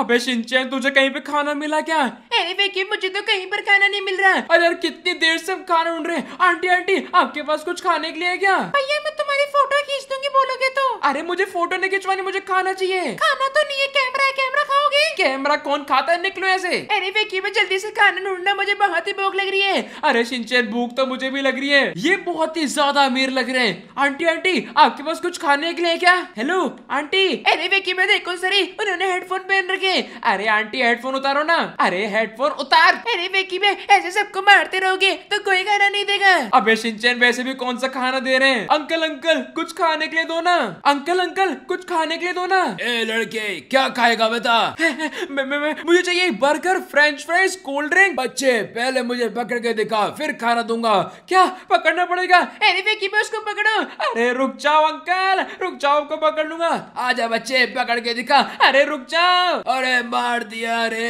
अबे शिनचैन तुझे कहीं पे खाना मिला क्या अरे मुझे तो कहीं पर खाना नहीं मिल रहा है अरे यार कितनी देर से हम खाना ढूंढ रहे हैं आंटी आंटी आपके पास कुछ खाने के लिए है क्या भैया मैं तुम्हारी फोटो खींच दूंगी बोलोगे तो अरे मुझे फोटो नहीं खिंचवानी मुझे खाना चाहिए खाना तो नहीं है कैमरा है कैमरा खाओगे कैमरा कौन खाता है निकलो ऐसे अरे मैं जल्दी से खाना ढूंढना मुझे बहुत ही भूख लग रही है अरे शिनचैन भूख तो मुझे भी लग रही है ये बहुत ही ज्यादा अमीर लग रहे हैं आंटी आंटी आपके पास कुछ खाने के लिए क्या हेलो आंटी अरे मैं देखो सर उन्होंने हेडफोन पहन रखे लगे अरे आंटी हेडफोन उतारो ना अरे हेडफोन उतार अरे बेकी में ऐसे सबको मारते रहोगे तो कोई खाना नहीं देगा अबे सिंचन वैसे भी कौन सा खाना दे रहे हैं अंकल अंकल कुछ खाने के लिए दो ना अंकल अंकल कुछ खाने के लिए दो ना ए लड़के क्या खाएगा बता मैं, मैं, मैं, मुझे चाहिए burger french fries cold drink बच्चे पहले मुझे पकड़ के दिखा फिर खाना दूंगा क्या पकड़ना पड़ेगा अरे बेकी में उसको पकड़ो अरे रुक जाओ अंकल रुक जाओ को पकड़ लूंगा आजा बच्चे पकड़ के दिखा अरे रुक जाओ अरे मार दिया रे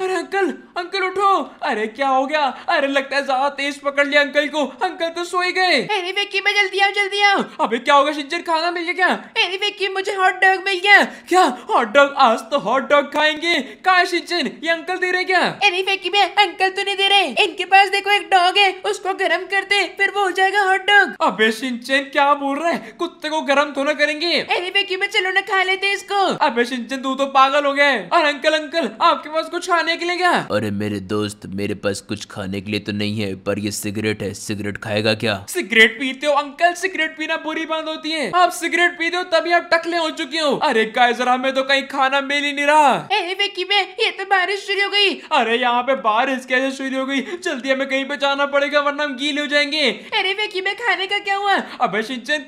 अरे अंकल अंकल उठो अरे क्या हो गया अरे लगता है ज्यादा तेज पकड़ लिया अंकल को अंकल तो सोई गए अरे विक्की मैं जल्दी आऊँ जल्दी आऊँ अबे क्या होगा शिंजर खाना मिल गया क्या अरे विक्की मुझे हॉट डॉग मिल गया क्या हॉट डॉग आज तो हॉट डॉग खाएंगे कहा शिज्जन ये अंकल दे रहे क्या अरे विक्की मैं अंकल तो नहीं दे रहे इनके पास देखो एक डॉग है उसको गर्म कर दे फिर वो हो जाएगा हॉट डॉग अबे शिंचन क्या बोल रहे कुत्ते को गर्म थोड़ा करेंगे अरे विक्की मैं चलो ना खा लेते इसको अबे शिंचन तू तो पागल पागल हो गए और अंकल अंकल आपके पास कुछ खाने के लिए क्या अरे मेरे दोस्त मेरे पास कुछ खाने के लिए तो नहीं है पर ये सिगरेट है सिगरेट खाएगा क्या सिगरेट पीते हो अंकल सिगरेट पीना बुरी बात होती है आप सिगरेट पीते हो तभी आप टकले हो चुके हो अरे जरा में तो कहीं खाना मिल ही नहीं रहा विकी में ये तो बारिश शुरू हो गई अरे यहाँ पे बारिश कैसे शुरू हो गई जल्दी हमें कहीं पे जाना पड़ेगा वरना हम गीले हो जाएंगे अरे विकी में खाने का क्या हुआ अबे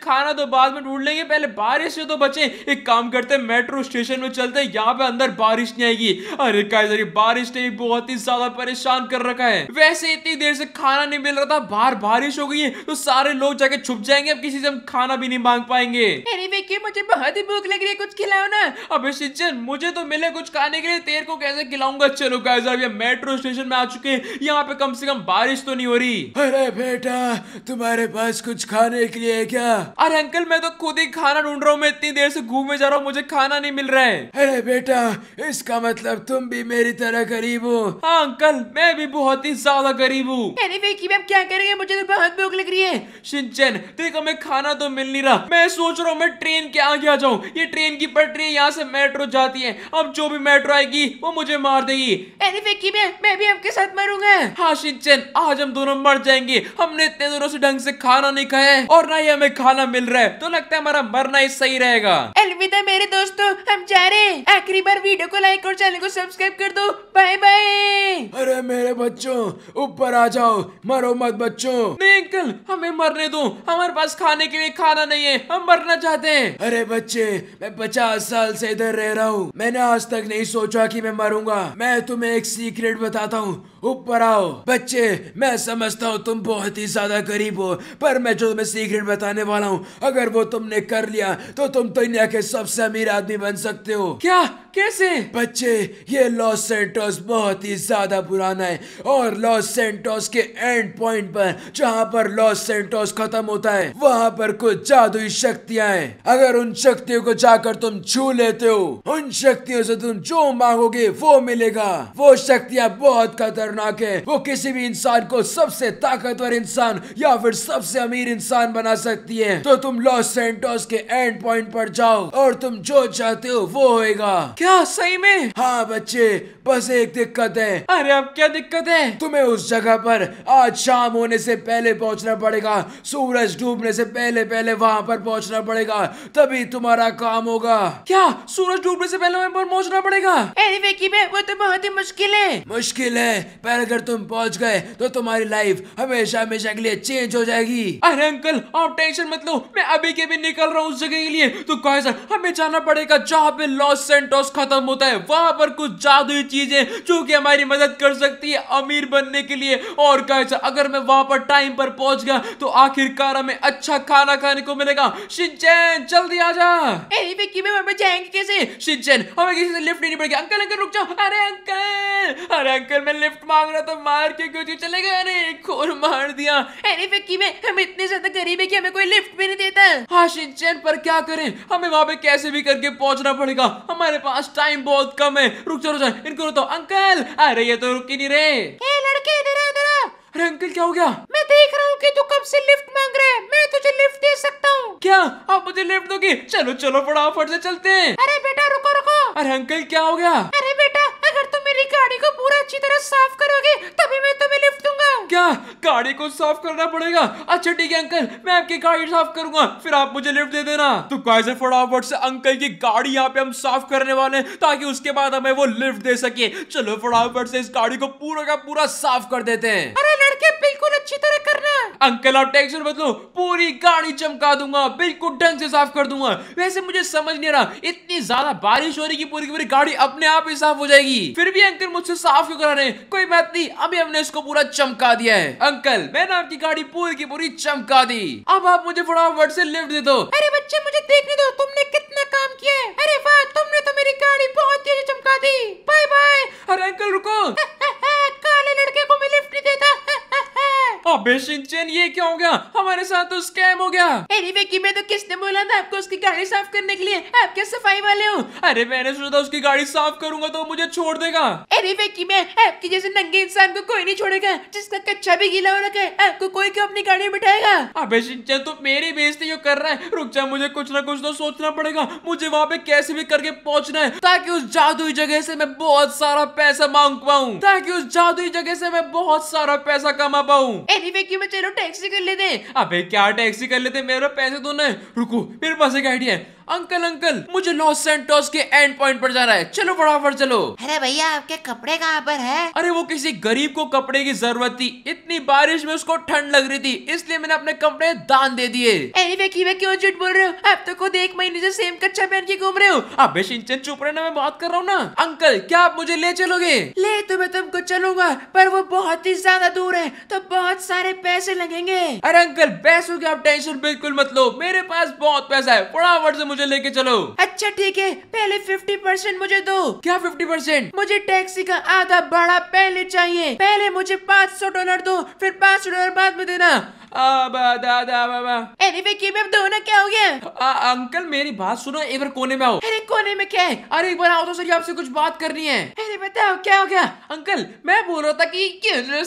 खाना तो बाद में ढूंढ लेंगे पहले बारिश से तो बचे एक काम करते मेट्रो स्टेशन में चलते यहाँ पे अंदर बारिश नहीं आएगी अरे गाइस बारिश ने बहुत ही ज्यादा परेशान कर रखा है वैसे इतनी देर से खाना नहीं मिल रहा था बाहर बारिश हो गई है तो सारे लोग जाके छुप जाएंगे अब किसी से हम खाना भी नहीं मांग पाएंगे अरे विक्की मुझे बहुत ही भूख लग रही है कुछ खिलाओ ना अब सिंचन मुझे तो मिले कुछ खाने के लिए तेर को कैसे खिलाऊंगा चलो गाइस अभी मेट्रो स्टेशन में आ चुके हैं यहाँ पे कम से कम बारिश तो नहीं हो रही अरे बेटा तुम्हारे पास कुछ खाने के लिए है क्या अरे अंकल मैं तो खुद ही खाना ढूंढ रहा हूँ मैं इतनी देर से घूमे जा रहा हूँ मुझे खाना नहीं मिल रहा है अरे बेटा बेटा इसका मतलब तुम भी मेरी तरह गरीब हो हाँ अंकल मैं भी बहुत ही ज्यादा गरीब हूँ क्या करेंगे मुझे तो बहुत भूख लग रही है सिंचन देखो मैं खाना तो मिल नहीं रहा मैं सोच रहा हूँ मैं ट्रेन के आगे आ जाऊँ ये ट्रेन की पटरी यहाँ से मेट्रो जाती है अब जो भी मेट्रो आएगी वो मुझे मार देगी मैं भी आपके साथ मरूंगा हाँ सिंचन आज हम दोनों मर जाएंगे हमने इतने दोनों से ढंग से खाना नहीं खाया है और ना ही हमें खाना मिल रहा है तो लगता है हमारा मरना ही सही रहेगा अलविदा मेरे दोस्तों हम जा रहे हैं आखिरी आखिरी बार वीडियो को लाइक और चैनल को सब्सक्राइब कर दो बाय बाय अरे मेरे बच्चों ऊपर आ जाओ मरो मत बच्चों नहीं अंकल हमें मरने दो हमारे पास खाने के लिए खाना नहीं है हम मरना चाहते हैं अरे बच्चे मैं पचास साल से इधर रह रहा हूँ मैंने आज तक नहीं सोचा कि मैं मरूंगा मैं तुम्हें एक सीक्रेट बताता हूँ ऊपर आओ बच्चे मैं समझता हूँ तुम बहुत ही ज्यादा गरीब हो पर मैं जो तुम्हें सीक्रेट बताने वाला हूँ अगर वो तुमने कर लिया तो तुम दुनिया के सबसे अमीर आदमी बन सकते हो क्या कैसे बच्चे ये लॉस सेंटोस बहुत ही ज्यादा पुराना है और लॉस सेंटोस के एंड पॉइंट पर जहाँ पर लॉस सेंटोस खत्म होता है वहाँ पर कुछ जादुई शक्तियाँ हैं अगर उन शक्तियों को जाकर तुम छू लेते हो उन शक्तियों से तुम जो मांगोगे वो मिलेगा वो शक्तियाँ बहुत खतरनाक खतरनाक है वो किसी भी इंसान को सबसे ताकतवर इंसान या फिर सबसे अमीर इंसान बना सकती है तो तुम लॉस सेंटोस के एंड पॉइंट पर जाओ और तुम जो चाहते हो वो होएगा क्या सही में हाँ बच्चे बस एक दिक्कत है अरे अब क्या दिक्कत है तुम्हें उस जगह पर आज शाम होने से पहले पहुंचना पड़ेगा सूरज डूबने से पहले पहले वहां पर पहुंचना पड़ेगा तभी तुम्हारा काम होगा क्या सूरज डूबने से पहले वहां पर पहुंचना पड़ेगा वो तो बहुत ही मुश्किल है मुश्किल है पर अगर तुम पहुंच गए तो तुम्हारी लाइफ हमेशा हमेशा के लिए चेंज हो जाएगी अरे अंकल आप टेंशन मत लो मैं अभी के भी निकल रहा हूँ उस जगह के लिए तो कहे सर हमें जाना पड़ेगा जहाँ पे लॉस सेंटोस खत्म होता है वहां पर कुछ जादुई चीजें जो की हमारी मदद कर सकती है अमीर बनने के लिए और कहे सर अगर मैं वहां पर टाइम पर पहुंच गया तो आखिरकार हमें अच्छा खाना खाने को मिलेगा शिंचन जल्दी आ जा अरे विक्की में हम जाएंगे कैसे शिनचैन हमें किसी से लिफ्ट लेनी पड़ेगी अंकल अंकल रुक जाओ अरे अंकल अरे अंकल मैं लिफ्ट मांग रहा था मार के क्यों चले गए अरे एक और मार दिया अरे फिक्की में हम इतने ज्यादा गरीब है कि हमें कोई लिफ्ट भी नहीं देता हाँ शिनचैन पर क्या करें हमें वहाँ पे कैसे भी करके पहुँचना पड़ेगा हमारे पास टाइम बहुत कम है रुक जाओ जाए इनको रुको अंकल अरे ये तो रुक ही नहीं रहे ए लड़के इधर इधर अरे अंकल क्या हो गया मैं देख रहा हूँ कि तू कब से लिफ्ट मांग रहे है मैं तुझे लिफ्ट दे सकता हूँ क्या आप मुझे लिफ्ट दोगे चलो चलो फटाफट से चलते हैं अरे बेटा रुको रुको अरे अंकल क्या हो गया अरे बेटा अगर तुम मेरी अच्छी तरह साफ करोगे तभी मैं तुम्हें लिफ्ट दूंगा क्या गाड़ी को साफ करना पड़ेगा अच्छा ठीक है अंकल मैं आपकी गाड़ी साफ करूंगा फिर आप मुझे लिफ्ट दे देना तो कैसे फटाफट से अंकल की गाड़ी यहाँ पे हम साफ करने वाले हैं ताकि उसके बाद हमें वो लिफ्ट दे सके चलो फटाफट से इस गाड़ी को पूरा का पूरा साफ कर देते हैं अरे लड़के बिल्कुल अच्छी तरह करना अंकल आप टेंशन बदलो पूरी गाड़ी चमका दूंगा बिल्कुल ढंग से साफ कर दूंगा वैसे मुझे समझ नहीं रहा इतनी ज्यादा बारिश हो रही की पूरी की पूरी गाड़ी अपने आप ही साफ हो जाएगी फिर भी अंकल मुझसे साफ क्यों करा रहे कोई बात नहीं अभी हमने इसको पूरा चमका दिया है अंकल अंकल मैंने आपकी गाड़ी पूरी की पूरी चमका दी अब आप मुझे फटाफट से लिफ्ट दे दो अरे बच्चे मुझे देखने दो तुमने कितना काम किया है अरे वाह तुमने तो मेरी गाड़ी बहुत तेज चमका दी बाय बाय अरे अंकल रुको अबे शिनचैन ये क्या हो गया हमारे साथ तो स्कैम हो गया अरे विकी मैं तो किसने बोला था आपको उसकी गाड़ी साफ करने के लिए आप क्या सफाई वाले हो अरे मैंने सोचा उसकी गाड़ी साफ करूंगा तो मुझे छोड़ देगा अरे विकी मैं आपके जैसे नंगे इंसान को कोई नहीं छोड़ेगा जिसका कच्चा भी गीला हो रखा है आपको कोई क्यों अपनी गाड़ी में बिठाएगा अबे शिनचैन तो मेरी बेइज्जती क्यों कर रहा है रुक जा मुझे कुछ ना कुछ तो सोचना पड़ेगा मुझे वहाँ पे कैसे भी करके पहुँचना है ताकि उस जादुई जगह से मैं बहुत सारा पैसा मांग पाऊँ ताकि उस जादुई जगह से मैं बहुत सारा पैसा कमा पाऊँ फेंकी में चलो टैक्सी कर लेते हैं अबे क्या टैक्सी कर लेते मेरे पैसे दो तो ना रुको मेरे पास एक आइडिया है अंकल अंकल मुझे लॉस सेंटोस के एंड पॉइंट पर जाना है चलो फटाफट चलो अरे भैया आपके कपड़े कहाँ पर है अरे वो किसी गरीब को कपड़े की जरूरत थी इतनी बारिश में उसको ठंड लग रही थी इसलिए मैंने अपने कपड़े दान दे दिए क्यों झूठ बोल रहे हो आप तो खुद एक महीने से सेम कच्चा पहन के घूम रहे हो अब सिंचन चुप रहना मैं बात कर रहा हूँ ना अंकल क्या आप मुझे ले चलोगे ले तो मैं तुमको चलूंगा पर वो बहुत ही ज्यादा दूर है तो बहुत सारे पैसे लगेंगे अरे अंकल पैसों की आप टेंशन बिल्कुल मत लो मेरे पास बहुत पैसा है फटाफट से मुझे मुझे लेके चलो अच्छा ठीक है पहले फिफ्टी परसेंट मुझे दो क्या फिफ्टी परसेंट मुझे टैक्सी का आधा भाड़ा पहले चाहिए पहले मुझे पाँच सौ डॉलर दो फिर पाँच सौ डॉलर बाद में देना anyway, दोनों क्या हो गया आ, अंकल मेरी बात सुनो एक बार कोने में आओ अरे कोने में क्या है अरे एक बार आओ तो सर आपसे कुछ बात करनी है अरे बताओ क्या हो गया अंकल मैं बोल रहा था कि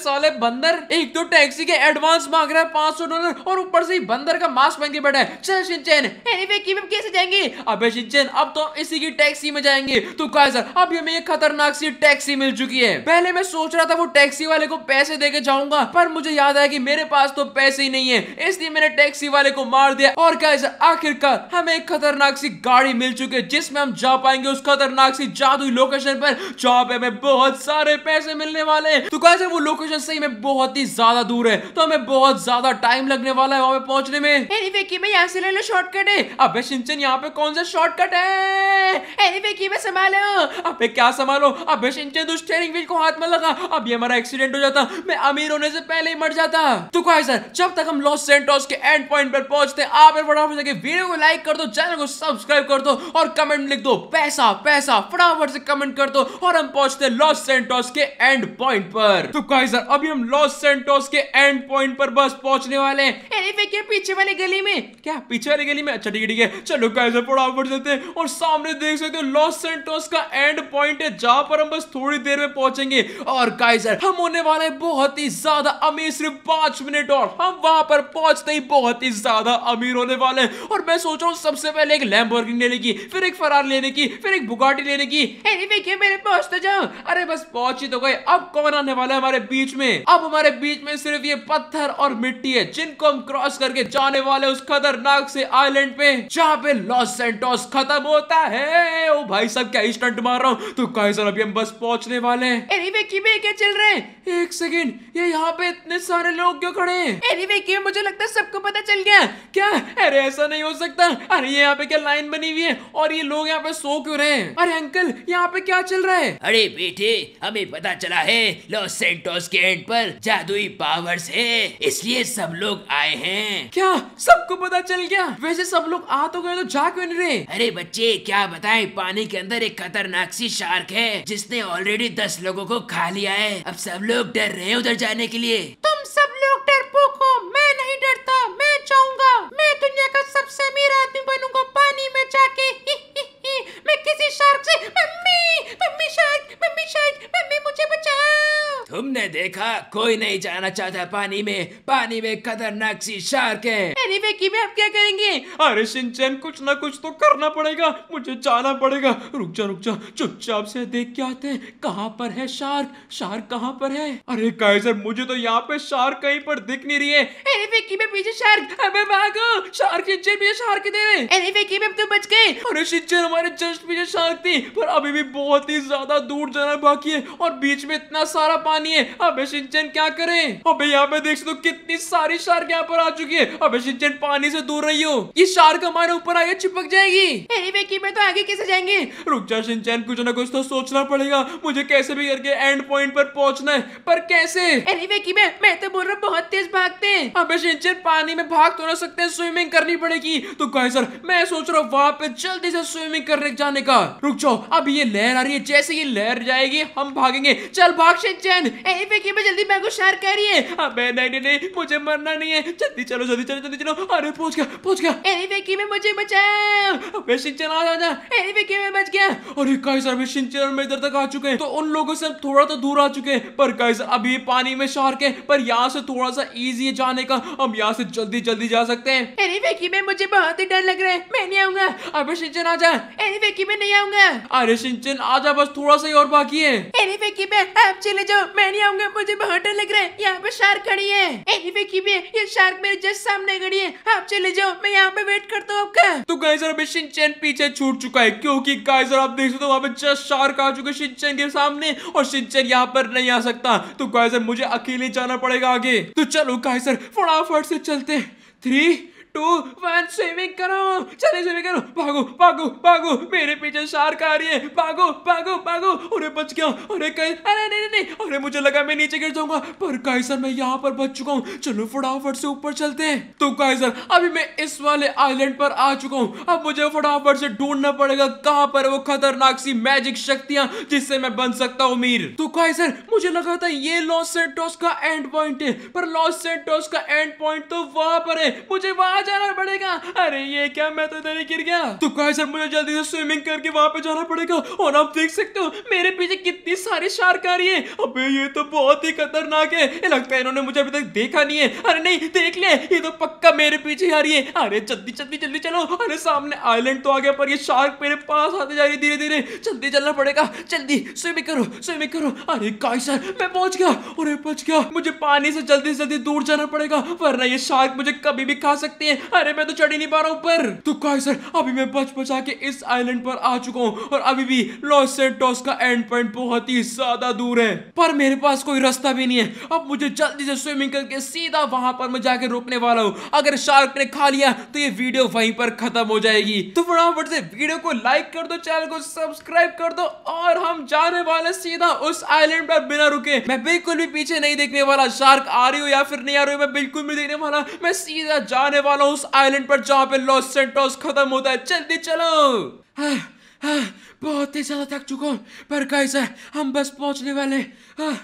साले बंदर एक दो तो टैक्सी के एडवांस मांग रहा है पाँच सौ डॉलर और ऊपर से बंदर का मास्क पहन के बैठा है चल anyway, कैसे जाएंगे अबे शिंचन अब तो इसी की टैक्सी में जाएंगे तो कहा सर हमें एक खतरनाक सी टैक्सी मिल चुकी है पहले मैं सोच रहा था वो टैक्सी वाले को पैसे दे के जाऊंगा पर मुझे याद आया की मेरे पास तो पैसे ही नहीं है इसलिए मैंने टैक्सी वाले को मार दिया और क्या सर आखिरकार हमें एक खतरनाक सी गाड़ी मिल चुकी है जिसमें हम जा पाएंगे उस खतरनाक सी जादु लोकेशन पर जहाँ पे हमें बहुत सारे पैसे मिलने वाले हैं तो कैसे वो लोकेशन सही में बहुत ही ज्यादा दूर है तो हमें बहुत ज्यादा टाइम लगने वाला है वहाँ पे पहुंचने में anyway, मैं यहाँ से ले लो शॉर्टकट है अब सिंचन यहाँ यहाँ पे कौन सा शॉर्टकट है एनीवे की मैं संभालो अबे क्या संभालो अबे शिनचैन तो स्टीयरिंग व्हील को हाथ में लगा अब ये हमारा एक्सीडेंट हो जाता मैं अमीर होने से पहले ही मर जाता तो कहा सर जब तक हम लॉस सेंटोस के एंड पॉइंट पर पहुंचते आप फटाफट जाके वीडियो को लाइक कर दो चैनल को सब्सक्राइब कर दो और कमेंट लिख दो पैसा पैसा फटाफट से कमेंट कर दो और हम पहुंचते लॉस सेंटोस के एंड पॉइंट पर तो कहा सर अभी हम लॉस सेंटोस के एंड पॉइंट पर बस पहुंचने वाले हैं के पीछे वाली गली में क्या पीछे वाली गली में अच्छा ठीक है चलो कैसे पड़ा बढ़ जाते हैं और सामने देख सकते हो लॉस सेंटोस का एंड पॉइंट है जहां पर हम बस थोड़ी देर में पहुंचेंगे और कैसर हम होने वाले बहुत ही ज्यादा अमीर सिर्फ पांच मिनट और हम वहां पर पहुंचते ही बहुत ही ज्यादा अमीर होने वाले हैं और मैं सोच रहा हूँ सबसे पहले एक लैम्बोर्गिनी लेने की फिर एक फरार लेने की फिर एक बुगाटी लेने की मेरे पहुंच तो जाओ अरे बस पहुंच ही तो गए अब कौन आने वाला है हमारे बीच में अब हमारे बीच में सिर्फ ये पत्थर और मिट्टी है जिनको हम क्रॉस करके जाने वाले उस खतरनाक से आइलैंड पे जहाँ पे लॉस सेंटोस खत्म होता है ओ भाई सब क्या स्टंट मार रहा हूँ तो काइजर अभी हम बस पहुंचने वाले हैं एनीवे की में क्या चल रहे हैं एक सेकंड ये यहाँ पे इतने सारे लोग क्यों खड़े हैं एनीवे की मुझे लगता है सबको पता चल गया क्या अरे ऐसा नहीं हो सकता अरे ये यहाँ पे क्या लाइन बनी हुई है और ये लोग यहाँ पे सो क्यों रहे हैं अरे अंकल यहाँ पे क्या चल रहा है अरे बेटे हमें पता चला है लॉस सेंटोस के एंड पर जादुई पावर्स है इसलिए सब लोग आए हैं क्या सबको पता चल गया वैसे सब लोग आ तो गए तो मजाक बन रहे अरे बच्चे क्या बताएं पानी के अंदर एक खतरनाक सी शार्क है जिसने ऑलरेडी दस लोगों को खा लिया है अब सब लोग डर रहे हैं उधर जाने के लिए देखा कोई नहीं जाना चाहता पानी में पानी में खतरनाक सी शार्क है अरे वेकी में आप क्या करेंगे अरे सिंचन कुछ ना कुछ तो करना पड़ेगा मुझे जाना पड़ेगा रुक जा रुक जा चुपचाप से देख के आते हैं कहाँ पर है शार्क शार्क कहाँ पर है अरे काइजर मुझे तो यहाँ पे शार्क कहीं पर दिख नहीं रही है में पीछे शार्क भागो शार्क सिंचन पीछे शार्क दे रहे में तो बच गए अरे सिंचन हमारे जस्ट पीछे शार्क थी पर अभी भी बहुत ही ज्यादा दूर जाना बाकी है और बीच में इतना सारा पानी है अबे सिंचन क्या करें अबे यहाँ पे देख सकते कितनी सारी शार्क यहाँ पर आ चुकी है अबे सिंचन पानी से दूर रही हो ये शार्क हमारे ऊपर आगे चिपक जाएगी अरे बेकी में तो आगे कैसे जाएंगे रुक जा सिंचन कुछ ना कुछ तो सोचना पड़ेगा मुझे कैसे भी करके एंड पॉइंट पर पहुंचना है पर कैसे अरे बेकी में मैं तो बोल रहा हूँ बहुत तेज भागते हैं अबे सिंचन पानी में भाग तो ना सकते हैं स्विमिंग करनी पड़ेगी तो कहे सर मैं सोच रहा हूँ वहाँ पे जल्दी से स्विमिंग करने जाने का रुक जाओ अब ये लहर आ रही है जैसे ये लहर जाएगी हम भागेंगे चल भाग सिंचन अरे देखिए मैं जल्दी मैंगो को शहर कह रही है अबे हाँ, नहीं नहीं नहीं मुझे मरना नहीं है जल्दी चलो जल्दी चलो जल्दी चलो अरे पहुंच गया पहुंच गया अरे वेकी में मुझे बचाओ अबे शिनचैन आ जा अरे वेकी में बच गया अरे गाइस अभी शिनचैन और मैं इधर तक आ चुके हैं तो उन लोगों से थोड़ा तो दूर आ चुके हैं पर गाइस अभी पानी में शार्क है पर यहां से थोड़ा सा इजी है जाने का हम यहां से जल्दी जल्दी जा सकते हैं अरे वेकी में मुझे बहुत ही डर लग रहा है मैं नहीं आऊंगा अबे शिनचैन आ जा अरे वेकी में नहीं आऊंगा अरे शिनचैन आ जा बस थोड़ा सा ही और बाकी है अरे वेकी में आप चले जाओ मैं नहीं आऊंगा मुझे बहुत डर लग रहा है यहाँ पे शार्क खड़ी है की भी है ये शार्क मेरे जस्ट सामने खड़ी है आप चले जाओ मैं यहाँ पे वेट करता हूँ आपका तो गाइजर अभी सिंचन पीछे छूट चुका है क्योंकि गाइजर आप देख सकते हो वहाँ पे जस्ट शार्क आ चुके सिंचन के सामने और सिंचन यहाँ पर नहीं आ सकता तो गाइजर मुझे अकेले जाना पड़ेगा आगे तो चलो गाइजर फटाफट से चलते थ्री टू वन स्विमिंग करो चले स्विमिंग करो भागो भागो भागो मेरे पीछे शार्क आ रही है भागो भागो भागो अरे बच गया अरे कहीं अरे नहीं नहीं अरे मुझे लगा मैं नीचे गिर जाऊंगा पर काइसर मैं यहाँ पर बच चुका हूँ चलो फटाफट से ऊपर चलते हैं तो काइसर अभी मैं इस वाले आइलैंड पर आ चुका हूँ अब मुझे फटाफट से ढूंढना पड़ेगा कहाँ पर वो खतरनाक सी मैजिक शक्तियाँ जिससे मैं बन सकता हूँ मीर तो काइसर मुझे लगा था ये लॉस सेंटोस का एंड पॉइंट है पर लॉस सेंटोस का एंड पॉइंट तो वहां पर है मुझे वहां यहाँ जाना पड़ेगा अरे ये क्या मैं तो इधर ही गिर गया तो कहा सर मुझे जल्दी से स्विमिंग करके वहाँ पे जाना पड़ेगा और आप देख सकते हो मेरे पीछे कितनी सारी शार्क आ रही है अबे ये तो बहुत ही खतरनाक है ये लगता है इन्होंने मुझे अभी तक देखा नहीं है अरे नहीं देख ले ये तो पक्का मेरे पीछे आ रही है अरे जल्दी जल्दी जल्दी चलो अरे सामने आईलैंड तो आ गया पर ये शार्क मेरे पास आते जा रही है धीरे धीरे जल्दी चलना पड़ेगा जल्दी स्विमिंग करो स्विमिंग करो अरे का सर मैं पहुंच गया अरे पहुंच गया मुझे पानी से जल्दी से जल्दी दूर जाना पड़ेगा वरना ये शार्क मुझे कभी भी खा सकती है है अरे मैं तो चढ़ ही नहीं पा रहा ऊपर तो सर अभी मैं बच बचा के इस आइलैंड पर आ चुका हूँ और अभी भी लॉस सेंटोस का एंड पॉइंट बहुत ही ज्यादा दूर है पर मेरे पास कोई रास्ता भी नहीं है अब मुझे जल्दी से स्विमिंग करके सीधा वहां पर मैं जाके रोकने वाला हूँ अगर शार्क ने खा लिया तो ये वीडियो वहीं पर खत्म हो जाएगी तो फटाफट से वीडियो को लाइक कर दो चैनल को सब्सक्राइब कर दो और हम जाने वाले सीधा उस आइलैंड पर बिना रुके मैं बिल्कुल भी पीछे नहीं देखने वाला शार्क आ रही हूँ या फिर नहीं आ रही हो मैं बिल्कुल भी देखने वाला मैं सीधा जाने वाला चलो उस आइलैंड पर जहां पे लॉस सेंटोस खत्म होता है जल्दी चलो बहुत ही ज्यादा थक चुका हूँ पर कैसे हम बस पहुंचने वाले हाँ,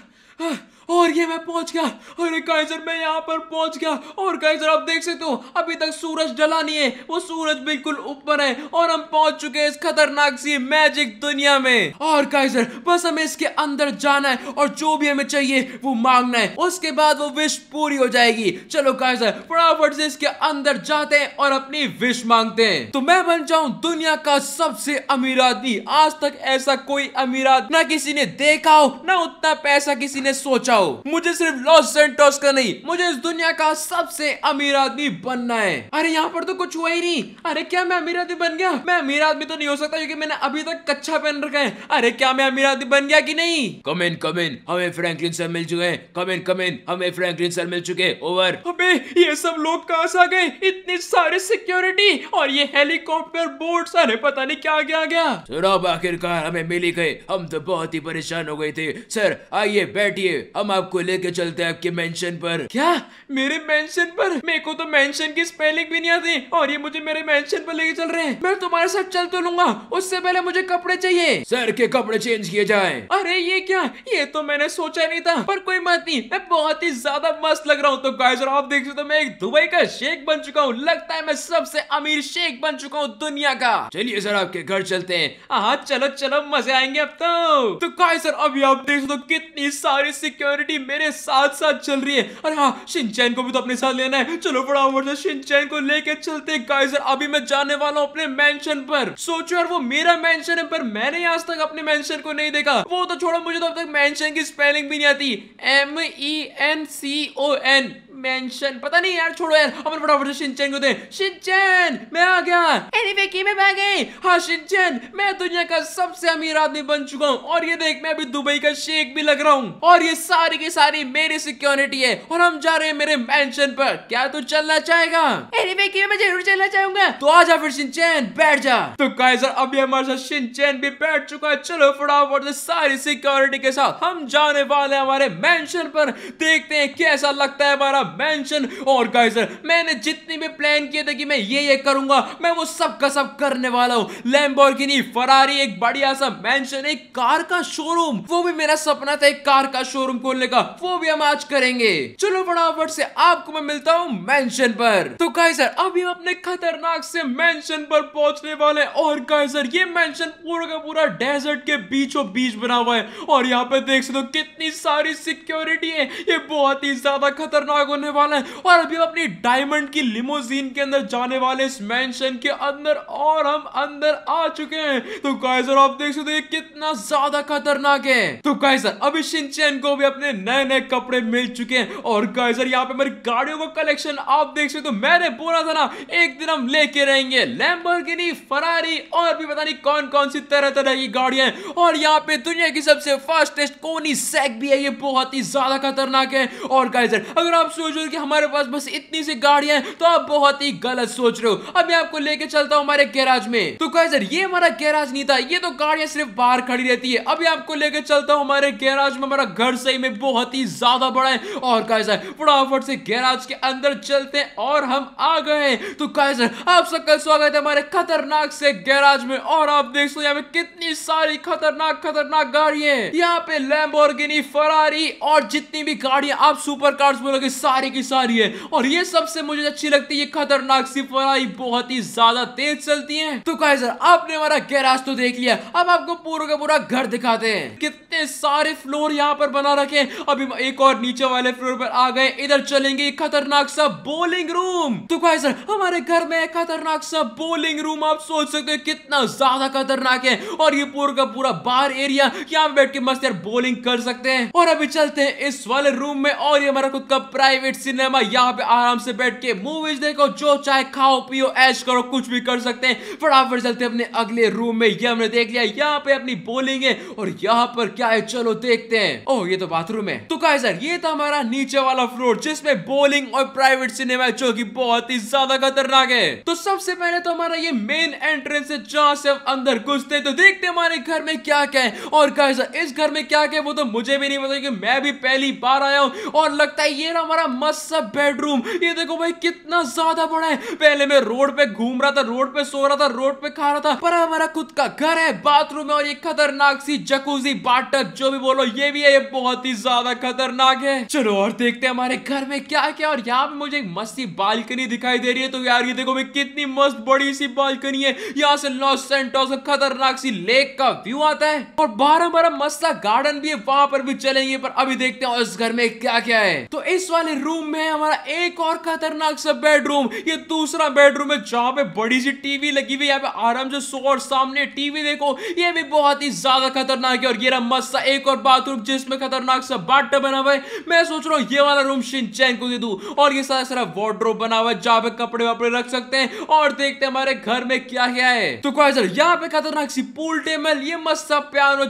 और ये मैं पहुंच गया अरे काइजर मैं यहाँ पर पहुंच गया और काइजर आप देख सकते हो अभी तक सूरज डला नहीं है वो सूरज बिल्कुल ऊपर है और हम पहुंच चुके हैं इस खतरनाक सी मैजिक दुनिया में और काइजर बस हमें इसके अंदर जाना है और जो भी हमें चाहिए वो मांगना है उसके बाद वो विश पूरी हो जाएगी चलो काइजर फटाफट से इसके अंदर जाते हैं और अपनी विश मांगते हैं तो मैं बन जाऊं दुनिया का सबसे अमीर आदमी आज तक ऐसा कोई अमीर आदमी ना किसी ने देखा हो ना उतना पैसा किसी ने सोचा हो मुझे सिर्फ लॉस सेंटोस का नहीं मुझे इस दुनिया का सबसे अमीर आदमी बनना है अरे यहाँ पर तो कुछ हुआ ही नहीं अरे क्या मैं अमीर आदमी बन गया मैं अमीर आदमी तो नहीं हो सकता क्योंकि मैंने अभी तक कच्चा पहन रखा है अरे क्या मैं अमीर आदमी बन गया की नहीं कमेन कमेन हमें फ्रेंकलिन सर मिल चुके हैं कमेन कमेन हमें फ्रेंकलिन सर मिल चुके ओवर अबे ये सब लोग कहा से आ गए इतने सारे सिक्योरिटी और ये हेलीकॉप्टर बोट सारे पता नहीं क्या क्या गया सर आखिरकार हमें मिली गए हम तो बहुत ही परेशान हो गए थे सर आइए बैठिए हम हम आपको लेके चलते हैं आपके मेंशन पर क्या मेरे मेंशन पर मेरे को तो मेंशन की स्पेलिंग भी नहीं आती और ये मुझे मेरे मेंशन पर लेके चल रहे हैं मैं तुम्हारे साथ चल तो लूंगा उससे पहले मुझे कपड़े चाहिए सर के कपड़े चेंज किए जाए अरे ये क्या ये तो मैंने सोचा नहीं था पर कोई बात नहीं मैं बहुत ही ज्यादा मस्त लग रहा हूँ तो गाय आप देख सकते मैं एक दुबई का शेख बन चुका हूँ लगता है मैं सबसे अमीर शेख बन चुका हूँ दुनिया का चलिए सर आपके घर चलते हैं हाँ चलो चलो मजे आएंगे अब तो, तो सर अभी आप देख सकते हो कितनी सारी सिक्योरिटी सिक्योरिटी मेरे साथ साथ चल रही है अरे हाँ शिनचैन को भी तो अपने साथ लेना है चलो बड़ा मुझे शिनचैन को लेके चलते गाइजर अभी मैं जाने वाला हूँ अपने मेंशन पर सोचो यार वो मेरा मेंशन है पर मैंने आज तक अपने मेंशन को नहीं देखा वो तो छोड़ो मुझे तो अब तक मेंशन की स्पेलिंग भी नहीं आती M E N C O N mention पता नहीं यार छोड़ो यार अपन फटाफट शिनचैन को दे शिनचैन मैं आ गया एनीवे की मैं आ गई हां शिनचैन मैं दुनिया का सबसे अमीर आदमी बन चुका हूँ और ये देख मैं अभी दुबई का शेख भी लग रहा हूँ और ये सारी की सारी मेरी सिक्योरिटी है और हम जा रहे हैं मेरे मेंशन पर क्या तू चलना चाहेगा एनीवे की मैं जरूर चलना चाहूंगा तो आ जा फिर शिनचैन बैठ जा तो काइजर अभी हमारे साथ शिनचैन भी बैठ चुका है चलो फटाफट सारी सिक्योरिटी के साथ हम जाने वाले हमारे मेंशन पर देखते हैं कैसा लगता है हमारा मेंशन और गाइस मैंने जितने भी प्लान किए थे कि मैं ये ये करूंगा मैं वो सब का सब करने वाला हूँ लैम्बोर्गिनी फरारी एक बढ़िया सा मेंशन एक कार का शोरूम वो भी मेरा सपना था एक कार का शोरूम खोलने का वो भी हम आज करेंगे चलो फटाफट से आपको मैं मिलता हूँ मेंशन पर तो काइजर अभी हम अपने खतरनाक से मेंशन पर पहुंचने वाले और काइजर ये मेंशन पूरा का पूरा डेजर्ट के बीचों बीच बना हुआ है और यहाँ पे देख सकते हो कितनी सारी सिक्योरिटी है ये बहुत ही ज्यादा खतरनाक होने करने वाले हैं और अभी हम अपनी डायमंड की लिमोजीन के अंदर जाने वाले इस मैंशन के अंदर और हम अंदर आ चुके हैं तो गाइजर आप देख सकते कितना ज्यादा खतरनाक है तो गाइजर अभी सिंचन को भी अपने नए नए कपड़े मिल चुके हैं और गाइजर यहाँ पे मेरी गाड़ियों का कलेक्शन आप देख सकते हो मैंने बोला था ना एक दिन हम लेके रहेंगे लैम्बोर्गिनी फरारी और भी पता नहीं कौन कौन सी तरह तरह की गाड़ियां और यहाँ पे दुनिया की सबसे फास्टेस्ट कोनी सैक भी है ये बहुत ही ज्यादा खतरनाक है और गाइजर अगर आप सोच रहे हो कि हमारे पास बस इतनी सी गाड़ियां हैं तो आप बहुत ही गलत सोच रहे हो अब मैं आपको लेके चलता हूँ हमारे गैराज में तो गाइजर ये हमारा गैराज नहीं था ये तो गाड़ियां सिर्फ बाहर खड़ी रहती है अभी आपको लेके चलता हूँ हमारे गैराज में हमारा घर सही में बहुत ही ज्यादा बड़ा है और गाइजर फटाफट से गैराज के अंदर चलते हैं और हम आ गए तो गाइजर आप सबका स्वागत है हमारे खतरनाक से गैराज में और आप देख सो यहाँ पे कितनी सारी खतरनाक खतरनाक गाड़ी है यहाँ पे लैम्बोर्गिनी फरारी और जितनी भी गाड़ियां आप सुपर कार्स बोलोगे सारी सारी की सारी है और ये सबसे मुझे अच्छी लगती है खतरनाक सिपाही बहुत ही ज्यादा तेज चलती है तो कहे सर आपने हमारा गैराज तो देख लिया अब आपको पूरा का पूरा घर दिखाते हैं कितने सारे फ्लोर यहाँ पर बना रखे अभी एक और नीचे वाले फ्लोर पर आ गए इधर चलेंगे खतरनाक सा बोलिंग रूम तो कहे सर हमारे घर में खतरनाक सा बोलिंग रूम आप सोच सकते हो कितना ज्यादा खतरनाक है और ये पूरा का पूरा बार एरिया यहाँ बैठ के मस्त यार बोलिंग कर सकते हैं और अभी चलते हैं इस वाले रूम में और ये हमारा खुद का प्राइवेट प्राइवेट सिनेमा यहाँ पे आराम से बैठ के मूवीज देखो जो चाहे खाओ पियो ऐश करो कुछ भी कर सकते हैं फटाफट चलते अपने अगले रूम में ये हमने देख लिया यहाँ पे अपनी बोलिंग है और यहाँ पर क्या है चलो देखते हैं ओह ये तो बाथरूम है तो कहा सर ये था हमारा नीचे वाला फ्लोर जिसमें बोलिंग और प्राइवेट सिनेमा जो की बहुत ही ज्यादा खतरनाक है तो सबसे पहले तो हमारा ये मेन एंट्रेंस है जहाँ से अंदर घुसते तो देखते हमारे घर में क्या क्या है और कायसर इस घर में क्या क्या वो तो मुझे भी नहीं पता क्योंकि मैं भी पहली बार आया हूँ और लगता है ये ना हमारा मस्त सा बेडरूम ये देखो भाई कितना ज्यादा बड़ा है पहले मैं रोड पे घूम रहा था रोड पे सो रहा था रोड पे खा रहा था पर हमारा खुद का घर है बाथरूम है और ये खतरनाक सी जकूजी बाटअप जो भी बोलो ये भी है ये बहुत ही ज्यादा खतरनाक है चलो और देखते हैं हमारे घर में क्या क्या और यहाँ पे मुझे एक मस्ती बालकनी दिखाई दे रही है तो यार ये देखो भाई कितनी मस्त बड़ी सी बालकनी है यहाँ से लॉस सेंटोस खतरनाक सी लेक का व्यू आता है और बारह बारह मस्त गार्डन भी है वहां पर भी चलेंगे पर अभी देखते हैं इस घर में क्या क्या है तो इस वाले बेडरूम में हमारा एक और खतरनाक सा बेडरूम ये दूसरा बेडरूम है जहां पे बड़ी सी टीवी लगी हुई यहाँ पे आराम से सो और सामने टीवी देखो ये भी बहुत ही ज्यादा खतरनाक है और ये रहा मस्त सा एक और बाथरूम जिसमें खतरनाक सा बाट बना हुआ है मैं सोच रहा हूँ ये वाला रूम शिनचैन को दे दू और ये सारा सारा वार्ड्रोप बना हुआ है जहाँ पे कपड़े वपड़े रख सकते हैं और देखते हैं हमारे घर में क्या क्या है तो सर यहाँ पे खतरनाक सी पूल टेबल ये मस्त सा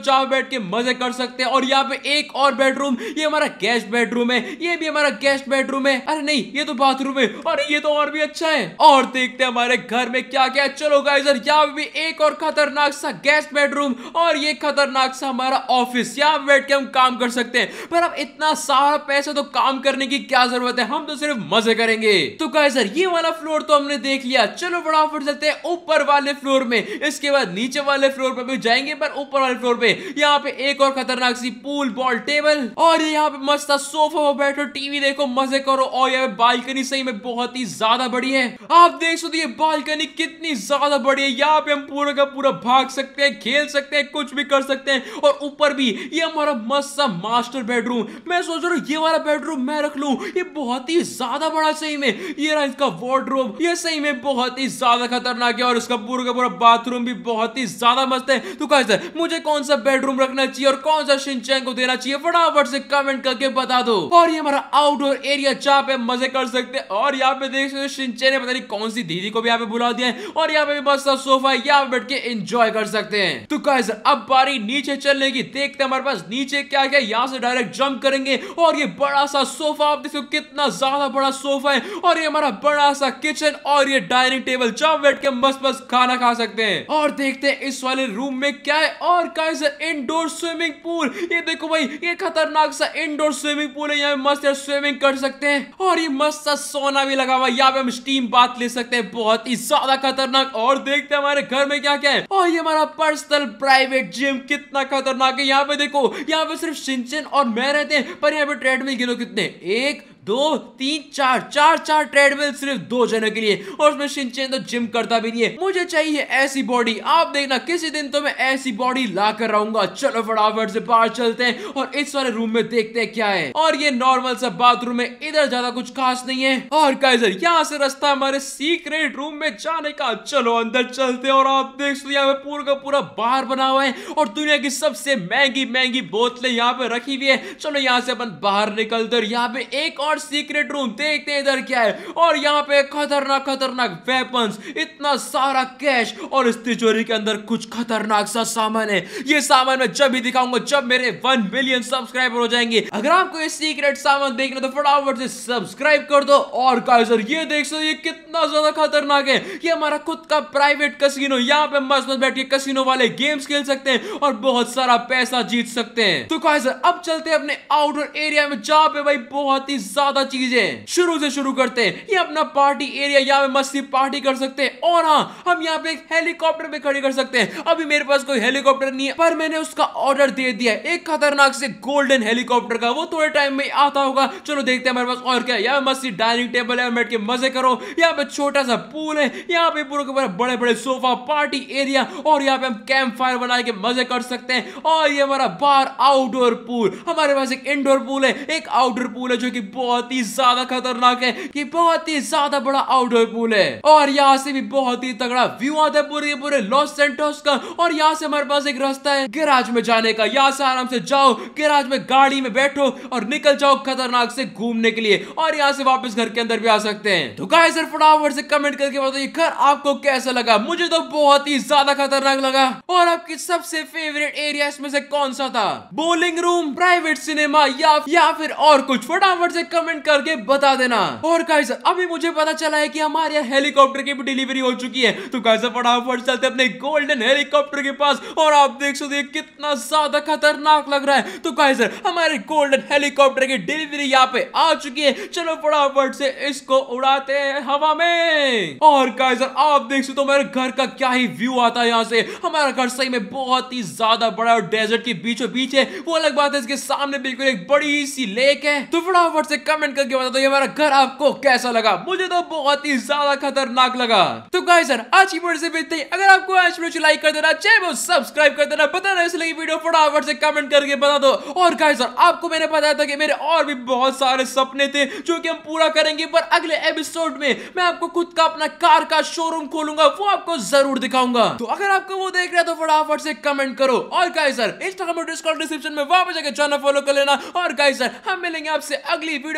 चाह बैठ के मजे कर सकते हैं और यहाँ पे एक और बेडरूम ये हमारा गेस्ट बेडरूम है ये भी हमारा गेस्ट गेस्ट बेडरूम है अरे नहीं ये तो बाथरूम है अरे ये तो और भी अच्छा है और देखते हैं हमारे घर में क्या क्या है चलो गाइजर यहाँ भी एक और खतरनाक सा गेस्ट बेडरूम और ये खतरनाक सा हमारा ऑफिस यहाँ बैठ के हम काम कर सकते हैं पर अब इतना सारा पैसा तो काम करने की क्या जरूरत है हम तो सिर्फ मजे करेंगे तो गाइजर ये वाला फ्लोर तो हमने देख लिया चलो फटाफट चलते हैं ऊपर वाले फ्लोर में इसके बाद नीचे वाले फ्लोर पर भी जाएंगे पर ऊपर वाले फ्लोर पे यहाँ पे एक और खतरनाक सी पूल बॉल टेबल और यहाँ पे मस्त सोफा पर बैठो टीवी देखो मजे करो और यह बालकनी सही में बहुत ही ज्यादा बड़ी है आप देख सकते ये बालकनी कितनी ज्यादा बड़ी है यहाँ पे हम पूरा का पूरा भाग सकते हैं खेल सकते हैं कुछ भी कर सकते हैं और ऊपर भी ये हमारा मस्त सा मास्टर बेडरूम मैं सोच रहा हूँ ये वाला बेडरूम मैं रख लू ये बहुत ही ज्यादा बड़ा सही में ये रहा इसका वार्ड्रोब ये सही में बहुत ही ज्यादा खतरनाक है और इसका पूरा का पूरा बाथरूम भी बहुत ही ज्यादा मस्त है तो कहा मुझे कौन सा बेडरूम रखना चाहिए और कौन सा सिंचाई को देना चाहिए फटाफट से कमेंट करके बता दो और ये हमारा आउटडोर एरिया जहाँ पे मजे कर सकते हैं और यहाँ पे देख सकते हो शिंचे ने पता नहीं कौन सी दीदी को भी यहाँ पे बुला दिया है और यहाँ पे भी बस सोफा है यहाँ पे बैठ के एंजॉय कर सकते हैं तो कह अब बारी नीचे चलने की देखते हैं हमारे पास नीचे क्या क्या यहाँ से डायरेक्ट जम्प करेंगे और ये बड़ा सा सोफा आप देखो कितना ज्यादा बड़ा सोफा है और ये हमारा बड़ा सा किचन और ये डाइनिंग टेबल जहाँ बैठ के मस्त मस्त खाना खा सकते हैं और देखते हैं इस वाले रूम में क्या है और कहा सर इंडोर स्विमिंग पूल ये देखो भाई ये खतरनाक सा इंडोर स्विमिंग पूल है यहाँ मस्त स्विमिंग कर सकते हैं और ये मस्त सा सोना भी लगा हुआ यहाँ पे हम स्टीम बात ले सकते हैं बहुत ही ज्यादा खतरनाक और देखते हैं हमारे घर में क्या क्या है और ये हमारा पर्सनल प्राइवेट जिम कितना खतरनाक है यहाँ पे देखो यहाँ पे सिर्फ सिंचन और मैं रहते हैं पर यहाँ पे ट्रेडमिल गिनो कितने एक दो तीन चार चार चार ट्रेडमिल सिर्फ दो जनों के लिए और उसमें शिनचैन तो जिम करता भी नहीं है मुझे चाहिए ऐसी बॉडी आप देखना किसी दिन तो मैं ऐसी बॉडी ला कर रहूंगा चलो फटाफट से बाहर चलते हैं और इस वाले रूम में देखते हैं क्या है और ये नॉर्मल सा बाथरूम है इधर ज्यादा कुछ खास नहीं है और काइजर यहाँ से रास्ता हमारे सीक्रेट रूम में जाने का चलो अंदर चलते और आप देख सो यहाँ पे पूरा का पूरा बाहर बना हुआ है और दुनिया की सबसे महंगी महंगी बोतलें यहाँ पे रखी हुई है चलो यहाँ से अपन बाहर निकलते और यहाँ पे एक और और सीक्रेट रूम देखते हैं इधर क्या है और यहाँ पे खतरनाक खतरनाक वेपन्स इतना सारा कैश और इस तिजोरी के अंदर कुछ खतरनाक सा सामान है ये सामान मैं जब भी दिखाऊंगा जब मेरे वन मिलियन सब्सक्राइबर हो जाएंगे अगर आपको ये सीक्रेट सामान देखना तो फटाफट से सब्सक्राइब कर दो और सर ये देख सकते ये कितना ज्यादा खतरनाक है ये हमारा खुद का प्राइवेट कसिनो यहाँ पे मस्त मस्त बैठ के कसिनो वाले गेम्स खेल सकते हैं और बहुत सारा पैसा जीत सकते हैं तो सर अब चलते हैं अपने आउटडोर एरिया में जहाँ पे भाई बहुत ही ज्यादा चीजें शुरू से शुरू करते हैं ये अपना पार्टी एरिया यहाँ पे मस्ती पार्टी कर सकते हैं और हाँ हम यहाँ पे एक हेलीकॉप्टर पे खड़ी कर सकते हैं अभी मेरे पास कोई हेलीकॉप्टर नहीं है पर मैंने उसका ऑर्डर दे दिया एक खतरनाक से गोल्डन हेलीकॉप्टर का वो थोड़े टाइम में आता होगा चलो देखते हैं हमारे पास और क्या यहाँ मस्ती डाइनिंग टेबल है बैठ के मजे करो यहाँ पे छोटा सा पूल है यहाँ पे पूरे के पूरे बड़े बड़े सोफा पार्टी एरिया और यहाँ पे हम कैंप फायर बना के मजे कर सकते हैं और ये हमारा बार आउटडोर पूल हमारे पास एक इंडोर पूल है एक आउटडोर पूल है जो कि बहुत बहुत ही ज्यादा खतरनाक है कि बहुत ही ज्यादा बड़ा आउटडोर पूल है और यहाँ से भी बहुत ही तगड़ा व्यू आता है पूरे पूरे लॉस सेंटोस का और यहाँ से हमारे पास एक रास्ता है गिराज में जाने का यहाँ से आराम से जाओ गिराज में गाड़ी में बैठो और निकल जाओ खतरनाक से घूमने के लिए और यहाँ से वापस घर के अंदर भी आ सकते हैं तो गाय सर फटाफट से कमेंट करके बताइए घर आपको कैसा लगा मुझे तो बहुत ही ज्यादा खतरनाक लगा और आपकी सबसे फेवरेट एरिया इसमें से कौन सा था बोलिंग रूम प्राइवेट सिनेमा या या फिर और कुछ फटाफट से कमेंट कमेंट करके बता देना और कैसे अभी मुझे पता चला है कि हमारे यहाँ हेलीकॉप्टर की भी डिलीवरी हो चुकी है तो कैसे फटाफट चलते अपने गोल्डन हेलीकॉप्टर के पास और आप देख सकते कितना ज्यादा खतरनाक लग रहा है तो कैसे हमारे गोल्डन हेलीकॉप्टर की डिलीवरी यहाँ पे आ चुकी है चलो फटाफट से इसको उड़ाते हैं हवा में और कैसर आप देख सकते हो मेरे घर का क्या ही व्यू आता है यहाँ से हमारा घर सही में बहुत ही ज्यादा बड़ा और डेजर्ट के बीचों बीच है वो अलग बात है इसके सामने बिल्कुल एक बड़ी सी लेक है तो फटाफट से कमेंट करके बता दो ये हमारा घर आपको कैसा लगा मुझे तो बहुत ही ज्यादा खतरनाक लगा तो गाय सर आज की वीडियो से मिलते हैं अगर आपको आज वीडियो लाइक कर देना चाहे वो सब्सक्राइब कर देना पता नहीं इसलिए वीडियो फटाफट से कमेंट करके बता दो और गाय सर आपको मैंने बताया था कि मेरे और भी बहुत सारे सपने थे जो कि हम पूरा करेंगे पर अगले एपिसोड में मैं आपको खुद का अपना कार का शोरूम खोलूंगा वो आपको जरूर दिखाऊंगा तो अगर आपको वो देख रहे हो तो फटाफट से कमेंट करो और गाय सर इंस्टाग्राम और डिस्कॉर्ड डिस्क्रिप्शन में वापस जाकर चैनल फॉलो कर लेना और गाय सर हम मिलेंगे आपसे अगली वीडियो